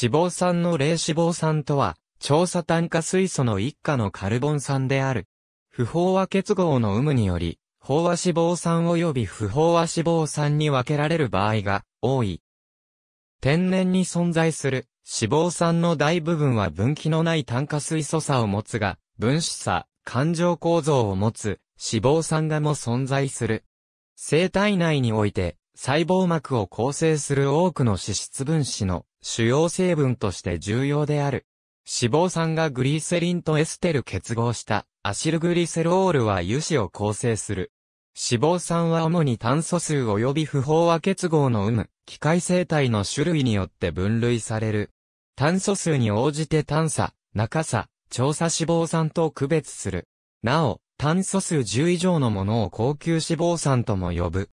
脂肪酸の霊脂肪酸とは、調査炭化水素の一家のカルボン酸である。不飽和結合の有無により、飽和脂肪酸及び不飽和脂肪酸に分けられる場合が多い。天然に存在する脂肪酸の大部分は分岐のない炭化水素差を持つが、分子差、環状構造を持つ脂肪酸がも存在する。生体内において細胞膜を構成する多くの脂質分子の主要成分として重要である。脂肪酸がグリセリンとエステル結合したアシルグリセロールは油脂を構成する。脂肪酸は主に炭素数及び不飽和結合の有無、機械生体の種類によって分類される。炭素数に応じて炭素、中さ、調査脂肪酸と区別する。なお、炭素数10以上のものを高級脂肪酸とも呼ぶ。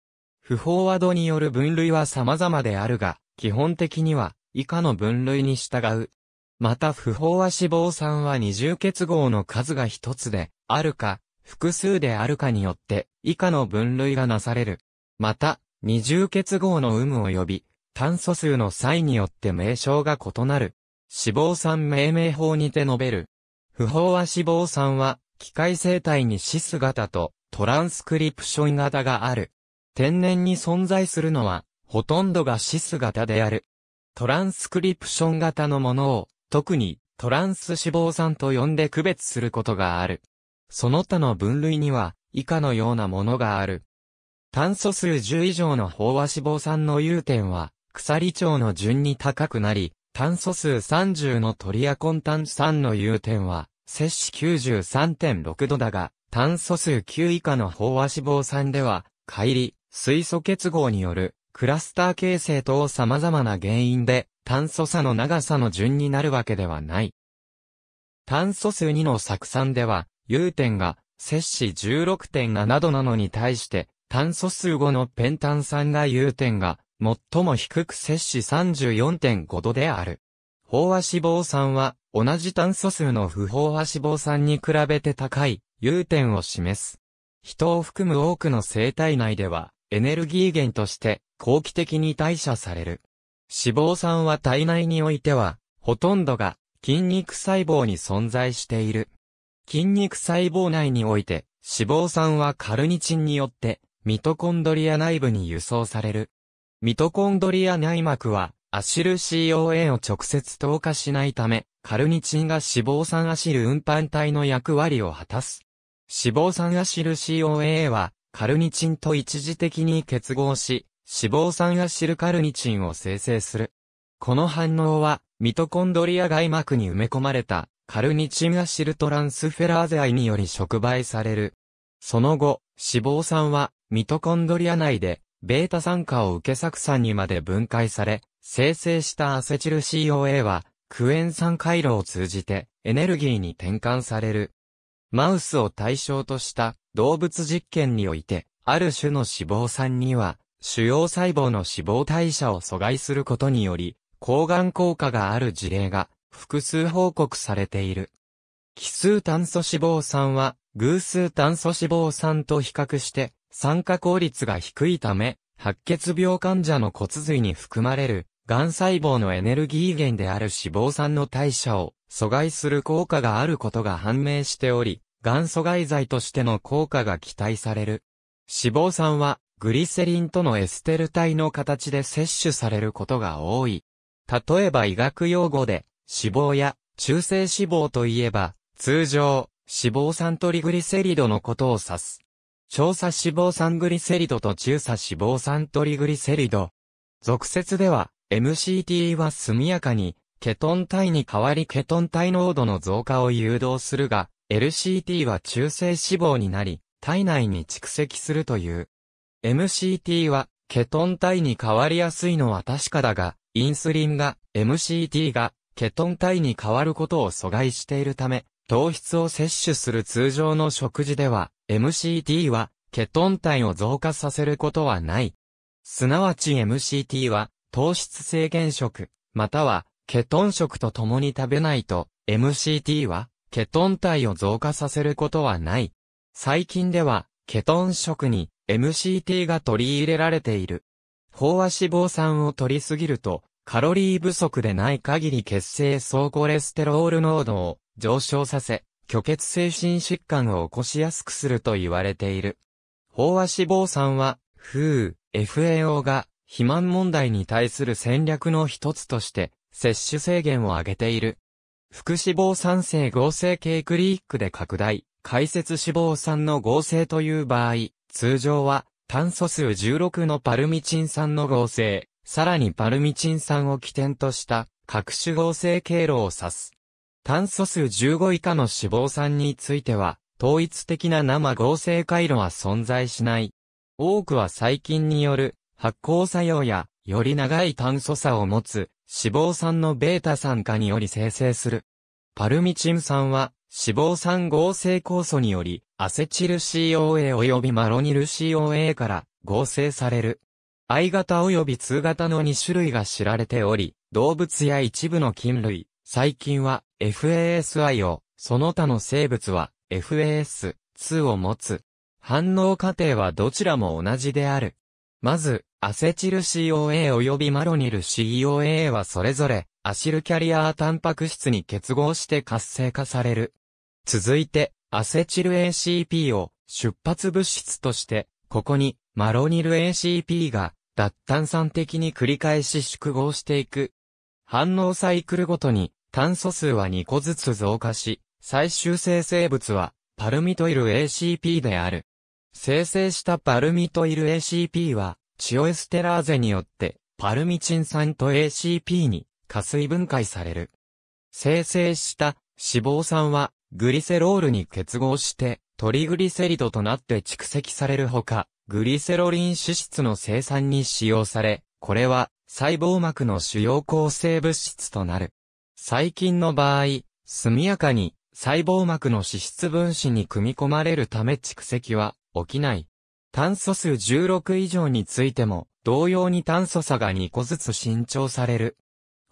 不飽和度による分類は様々であるが、基本的には以下の分類に従う。また不飽和脂肪酸は二重結合の数が一つで、あるか、複数であるかによって、以下の分類がなされる。また、二重結合の有無及び、炭素数の際によって名称が異なる。脂肪酸命名法にて述べる。不飽和脂肪酸は、機械生態にシス型とトランスクリプション型がある。天然に存在するのは、ほとんどがシス型である。トランスクリプション型のものを、特にトランス脂肪酸と呼んで区別することがある。その他の分類には、以下のようなものがある。炭素数10以上の飽和脂肪酸の融点は、鎖腸の順に高くなり、炭素数30のトリアコン炭酸の融点は、摂氏93.6度だが、炭素数9以下の飽和脂肪酸では、乖離、水素結合によるクラスター形成等様々な原因で、炭素差の長さの順になるわけではない。炭素数2の酢酸では、融点が、摂氏16.7度なのに対して、炭素数5のペン炭酸が融点が、最も低く摂氏34.5度である。飽和脂肪酸は、同じ炭素数の不飽和脂肪酸に比べて高い、融点を示す。人を含む多くの生体内では、エネルギー源として後期的に代謝される。脂肪酸は体内においては、ほとんどが筋肉細胞に存在している。筋肉細胞内において、脂肪酸はカルニチンによって、ミトコンドリア内部に輸送される。ミトコンドリア内膜は、アシル COA を直接透過しないため、カルニチンが脂肪酸アシル運搬体の役割を果たす。脂肪酸アシル COA は、カルニチンと一時的に結合し、脂肪酸アシルカルニチンを生成する。この反応は、ミトコンドリア外膜に埋め込まれた、カルニチンアシルトランスフェラーゼアイにより触媒される。その後、脂肪酸は、ミトコンドリア内で、ベータ酸化を受け酢酸にまで分解され、生成したアセチル COA は、クエン酸回路を通じて、エネルギーに転換される。マウスを対象とした、動物実験において、ある種の脂肪酸には、主要細胞の脂肪代謝を阻害することにより、抗がん効果がある事例が複数報告されている。奇数炭素脂肪酸は偶数炭素脂肪酸と比較して酸化効率が低いため、白血病患者の骨髄に含まれる、癌細胞のエネルギー源である脂肪酸の代謝を阻害する効果があることが判明しており、元素外剤としての効果が期待される。脂肪酸は、グリセリンとのエステル体の形で摂取されることが多い。例えば医学用語で、脂肪や中性脂肪といえば、通常、脂肪酸トリグリセリドのことを指す。調査脂肪酸グリセリドと中鎖脂肪酸トリグリセリド。俗説では、MCT は速やかに、ケトン体に代わりケトン体濃度の増加を誘導するが、LCT は中性脂肪になり、体内に蓄積するという。MCT は、ケトン体に変わりやすいのは確かだが、インスリンが、MCT が、ケトン体に変わることを阻害しているため、糖質を摂取する通常の食事では、MCT は、ケトン体を増加させることはない。すなわち MCT は、糖質制限食、または、ケトン食と共に食べないと、MCT は、ケトン体を増加させることはない。最近では、ケトン食に MCT が取り入れられている。飽和脂肪酸を取りすぎると、カロリー不足でない限り血清総コレステロール濃度を上昇させ、虚血精神疾患を起こしやすくすると言われている。飽和脂肪酸は、FU、FAO が、肥満問題に対する戦略の一つとして、摂取制限を上げている。副脂肪酸性合成系クリックで拡大、解説脂肪酸の合成という場合、通常は炭素数16のパルミチン酸の合成、さらにパルミチン酸を起点とした各種合成経路を指す。炭素数15以下の脂肪酸については、統一的な生合成回路は存在しない。多くは細菌による発酵作用や、より長い炭素差を持つ脂肪酸の β 酸化により生成する。パルミチン酸は脂肪酸合成酵素によりアセチル COA 及びマロニル COA から合成される。I 型及び2型の2種類が知られており、動物や一部の菌類、細菌は FASI を、その他の生物は FAS2 を持つ。反応過程はどちらも同じである。まず、アセチル COA 及びマロニル COA はそれぞれ、アシルキャリアータンパク質に結合して活性化される。続いて、アセチル ACP を出発物質として、ここにマロニル ACP が脱炭酸的に繰り返し縮合していく。反応サイクルごとに炭素数は2個ずつ増加し、最終生成物はパルミトイル ACP である。生成したパルミトイル ACP はチオエステラーゼによって、パルミチン酸と ACP に加水分解される。生成した脂肪酸はグリセロールに結合してトリグリセリドとなって蓄積されるほか、グリセロリン脂質の生産に使用され、これは細胞膜の主要構成物質となる。細菌の場合、速やかに細胞膜の脂質分子に組み込まれるため蓄積は起きない。炭素数16以上についても、同様に炭素差が2個ずつ伸長される。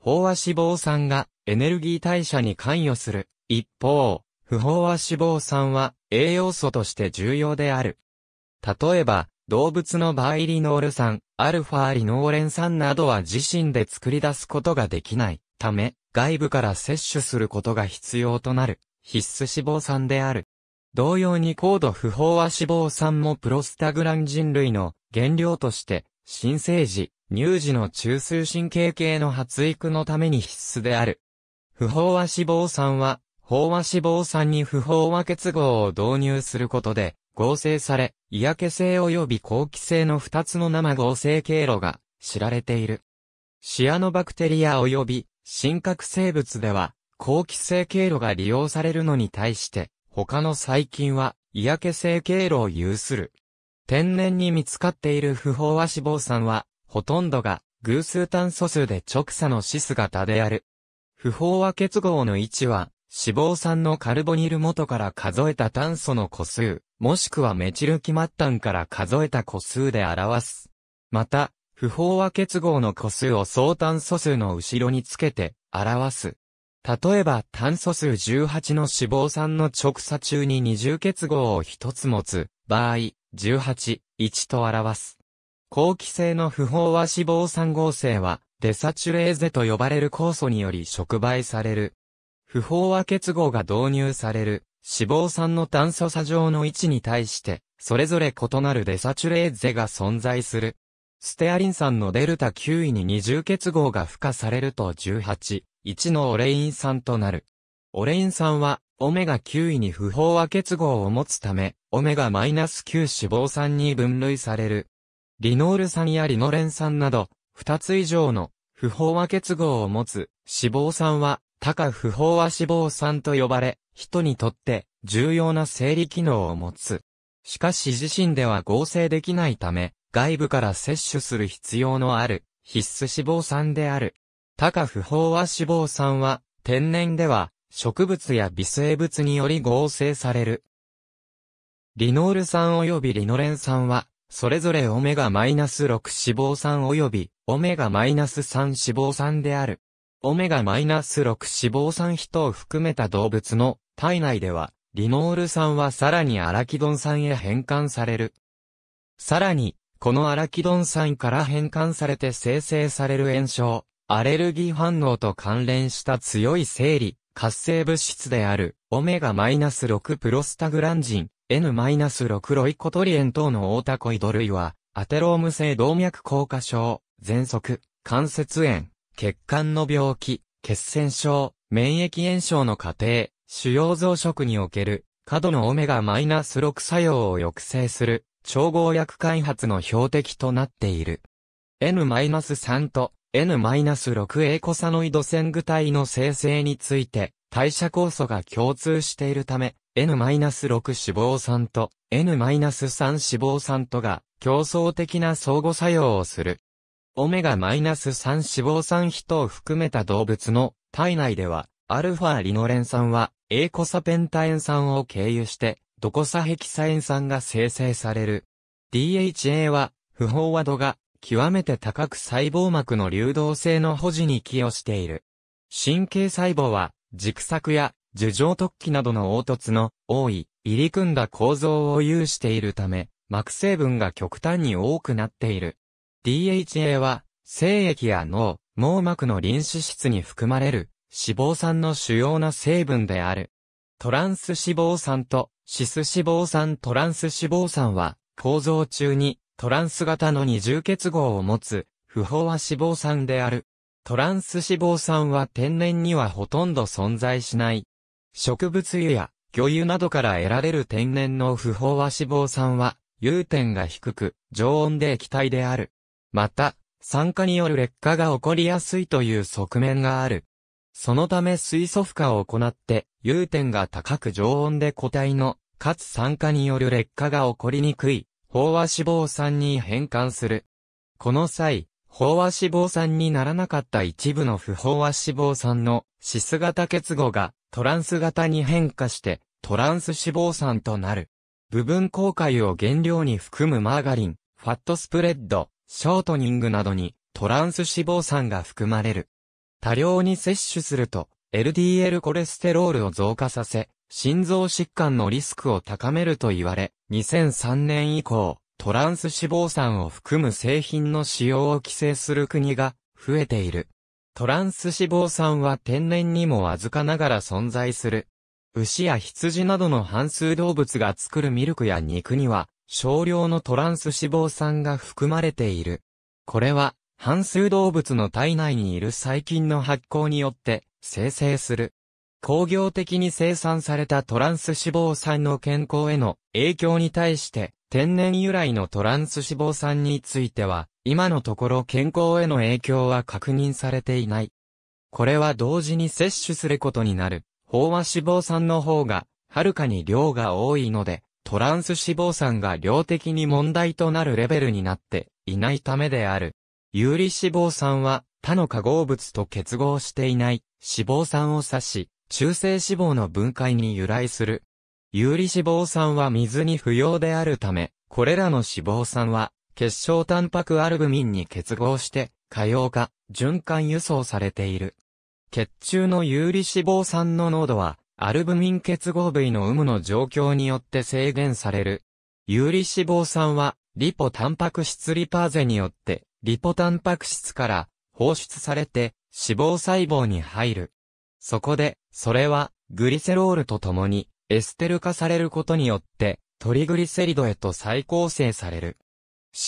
飽和脂肪酸がエネルギー代謝に関与する。一方、不飽和脂肪酸は栄養素として重要である。例えば、動物のバイリノール酸、アルファリノーレン酸などは自身で作り出すことができないため、外部から摂取することが必要となる必須脂肪酸である。同様に高度不飽和脂肪酸もプロスタグラン人類の原料として、新生児、乳児の中枢神経系の発育のために必須である。不飽和脂肪酸は、飽和脂肪酸に不飽和結合を導入することで、合成され、嫌気性及び後期性の2つの生合成経路が知られている。シアノバクテリア及び真核生物では、後期性経路が利用されるのに対して、他の細菌は嫌気性経路を有する。天然に見つかっている不飽和脂肪酸は、ほとんどが偶数炭素数で直差の死姿である。不飽和結合の位置は、脂肪酸のカルボニル元から数えた炭素の個数、もしくはメチルキマッタンから数えた個数で表す。また、不飽和結合の個数を相炭素数の後ろにつけて、表す。例えば炭素数18の脂肪酸の直鎖中に二重結合を一つ持つ場合、18、1と表す。後期性の不飽和脂肪酸合成は、デサチュレーゼと呼ばれる酵素により触媒される。不飽和結合が導入される脂肪酸の炭素差上の位置に対して、それぞれ異なるデサチュレーゼが存在する。ステアリン酸のデルタ9位に二重結合が付加されると18、1のオレイン酸となる。オレイン酸は、オメガ9位に不飽和結合を持つため、オメガマイナス -9 脂肪酸に分類される。リノール酸やリノレン酸など、2つ以上の不飽和結合を持つ脂肪酸は、多価不飽和脂肪酸と呼ばれ、人にとって重要な生理機能を持つ。しかし自身では合成できないため、外部から摂取する必要のある必須脂肪酸である。高不飽和脂肪酸は、天然では、植物や微生物により合成される。リノール酸及びリノレン酸は、それぞれオメガ -6 脂肪酸及びオメガ -3 脂肪酸である。オメガ -6 脂肪酸人を含めた動物の体内では、リノール酸はさらにアラキドン酸へ変換される。さらに、このアラキドン酸から変換されて生成される炎症、アレルギー反応と関連した強い生理、活性物質である、オメガ -6 プロスタグランジン、N-6 ロイコトリエン等のオータコイド類は、アテローム性動脈硬化症、喘息、関節炎、血管の病気、血栓症、免疫炎症の過程、腫瘍増殖における、過度のオメガ -6 作用を抑制する、調合薬開発の標的となっている。N-3 と N-6 エコサノイド線具体の生成について、代謝酵素が共通しているため、N-6 脂肪酸と N-3 脂肪酸とが競争的な相互作用をする。オメガ -3 脂肪酸人を含めた動物の体内では、アルファリノレン酸は、A コサペンタエン酸を経由して、ドコサヘキサエン酸が生成される。DHA は、不飽和度が極めて高く細胞膜の流動性の保持に寄与している。神経細胞は、軸索や樹状突起などの凹凸の多い、入り組んだ構造を有しているため、膜成分が極端に多くなっている。DHA は、精液や脳、網膜の臨死質に含まれる、脂肪酸の主要な成分である。トランス脂肪酸とシス脂肪酸トランス脂肪酸は、構造中にトランス型の二重結合を持つ、不飽和脂肪酸である。トランス脂肪酸は天然にはほとんど存在しない。植物油や魚油などから得られる天然の不飽和脂肪酸は、融点が低く、常温で液体である。また、酸化による劣化が起こりやすいという側面がある。そのため水素負荷を行って、融点が高く常温で固体の、かつ酸化による劣化が起こりにくい、飽和脂肪酸に変換する。この際、飽和脂肪酸にならなかった一部の不飽和脂肪酸のシス型結合がトランス型に変化してトランス脂肪酸となる。部分公開を原料に含むマーガリン、ファットスプレッド、ショートニングなどにトランス脂肪酸が含まれる。多量に摂取すると LDL コレステロールを増加させ、心臓疾患のリスクを高めると言われ、2003年以降、トランス脂肪酸を含む製品の使用を規制する国が増えている。トランス脂肪酸は天然にもわずかながら存在する。牛や羊などの半数動物が作るミルクや肉には少量のトランス脂肪酸が含まれている。これは半数動物の体内にいる細菌の発酵によって生成する工業的に生産されたトランス脂肪酸の健康への影響に対して、天然由来のトランス脂肪酸については、今のところ健康への影響は確認されていない。これは同時に摂取することになる、飽和脂肪酸の方が、はるかに量が多いので、トランス脂肪酸が量的に問題となるレベルになっていないためである。有利脂肪酸は他の化合物と結合していない脂肪酸を指し、中性脂肪の分解に由来する。有利脂肪酸は水に不要であるため、これらの脂肪酸は、結晶タンパクアルブミンに結合して、可用化、循環輸送されている。血中の有利脂肪酸の濃度は、アルブミン結合部位の有無の状況によって制限される。有利脂肪酸は、リポタンパク質リパーゼによって、リポタンパク質から放出されて、脂肪細胞に入る。そこで、それは、グリセロールとともに、エステル化されることによって、トリグリセリドへと再構成される。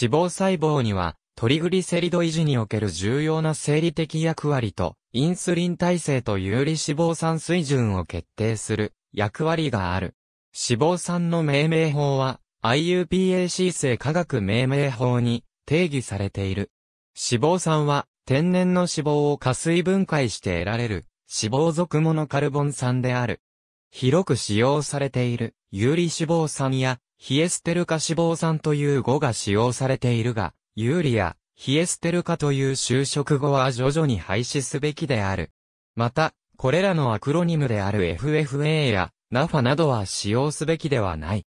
脂肪細胞には、トリグリセリド維持における重要な生理的役割と、インスリン耐性と有利脂肪酸水準を決定する役割がある。脂肪酸の命名法は、IUPAC 性化学命名法に定義されている。脂肪酸は、天然の脂肪を加水分解して得られる脂肪属モノカルボン酸である。広く使用されている有利脂肪酸やヒエステル化脂肪酸という語が使用されているが、有利やヒエステル化という就職語は徐々に廃止すべきである。また、これらのアクロニムである FFA や NAFA などは使用すべきではない。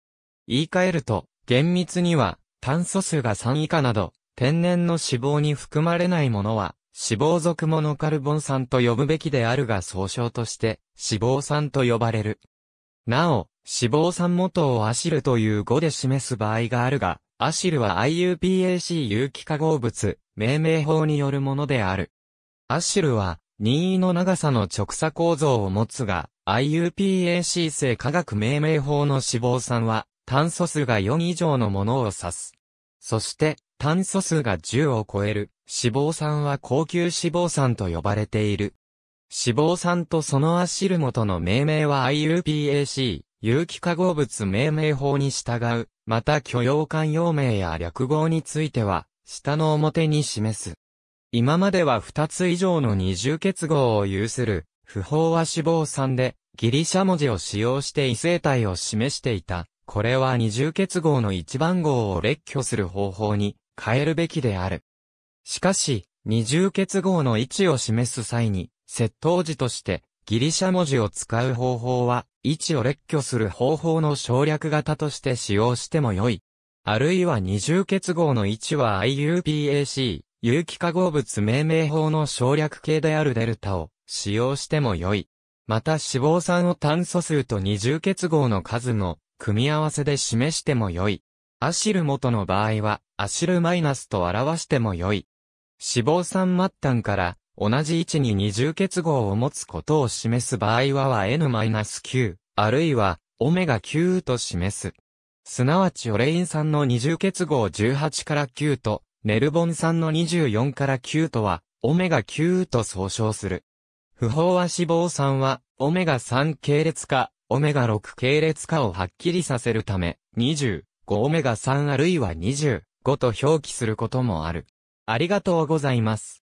言い換えると、厳密には炭素数が3以下など、天然の脂肪に含まれないものは、脂肪属もノカルボン酸と呼ぶべきであるが総称として、脂肪酸と呼ばれる。なお、脂肪酸元をアシルという語で示す場合があるが、アシルは IUPAC 有機化合物、命名法によるものである。アシルは、任意の長さの直鎖構造を持つが、IUPAC 性化学命名法の脂肪酸は、炭素数が4以上のものを指す。そして、炭素数が10を超える、脂肪酸は高級脂肪酸と呼ばれている。脂肪酸とそのアシル元の命名は IUPAC、有機化合物命名法に従う、また許容慣用名や略号については、下の表に示す。今までは2つ以上の二重結合を有する、不飽和脂肪酸で、ギリシャ文字を使用して異性体を示していた。これは二重結合の一番号を列挙する方法に変えるべきである。しかし、二重結合の位置を示す際に、接頭字として、ギリシャ文字を使う方法は、位置を列挙する方法の省略型として使用しても良い。あるいは二重結合の位置は IUPAC、有機化合物命名法の省略形であるデルタを使用しても良い。また脂肪酸を炭素数と二重結合の数の組み合わせで示しても良い。アシル元の場合は、アシルマイナスと表しても良い。脂肪酸末端から同じ位置に二重結合を持つことを示す場合はは N-9、あるいはオメガ9と示す。すなわちオレイン酸の二重結合18から9と、ネルボン酸の24から9とは、オメガ9と総称する。不飽和脂肪酸は、オメガ3系列か、オメガ6系列かをはっきりさせるため、25オメガ3あるいは25と表記することもある。ありがとうございます。